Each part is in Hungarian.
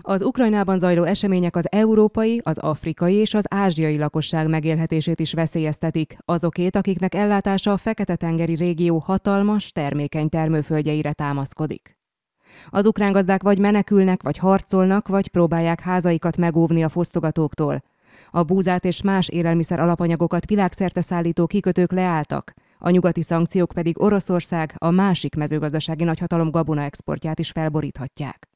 Az Ukrajnában zajló események az európai, az afrikai és az ázsiai lakosság megélhetését is veszélyeztetik, azokét, akiknek ellátása a Fekete-tengeri régió hatalmas, termékeny termőföldjeire támaszkodik. Az ukrán gazdák vagy menekülnek, vagy harcolnak, vagy próbálják házaikat megóvni a fosztogatóktól. A búzát és más élelmiszer alapanyagokat világszerte szállító kikötők leálltak, a nyugati szankciók pedig Oroszország a másik mezőgazdasági nagyhatalom gabona exportját is felboríthatják.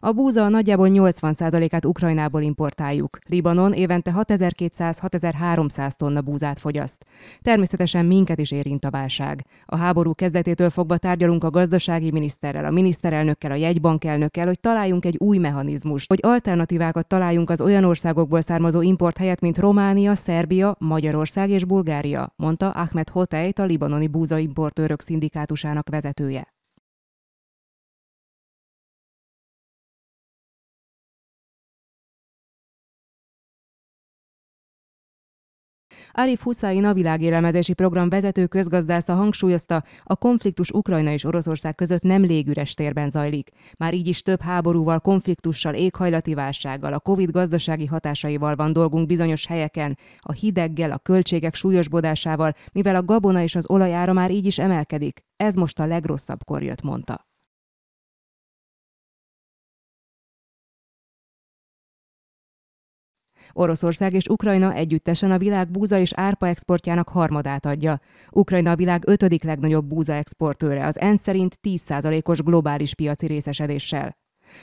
A búza nagyjából 80%-át Ukrajnából importáljuk. Libanon évente 6200-6300 tonna búzát fogyaszt. Természetesen minket is érint a válság. A háború kezdetétől fogva tárgyalunk a gazdasági miniszterrel, a miniszterelnökkel, a jegybank elnökkel, hogy találjunk egy új mechanizmust, hogy alternatívákat találjunk az olyan országokból származó import helyett, mint Románia, Szerbia, Magyarország és Bulgária, mondta Ahmed Hoteit a libanoni búzaimportőrök szindikátusának vezetője. Arif Huszain a világélelmezési program vezető közgazdásza hangsúlyozta, a konfliktus Ukrajna és Oroszország között nem légüres térben zajlik. Már így is több háborúval, konfliktussal, éghajlati válsággal, a COVID gazdasági hatásaival van dolgunk bizonyos helyeken, a hideggel, a költségek súlyosbodásával, mivel a gabona és az olajára már így is emelkedik. Ez most a legrosszabb kor jött, mondta. Oroszország és Ukrajna együttesen a világ búza és árpa exportjának harmadát adja. Ukrajna a világ ötödik legnagyobb búza exportőre, az ENSZ szerint 10%-os globális piaci részesedéssel.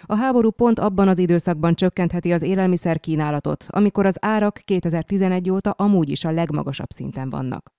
A háború pont abban az időszakban csökkentheti az élelmiszer kínálatot, amikor az árak 2011 óta amúgy is a legmagasabb szinten vannak.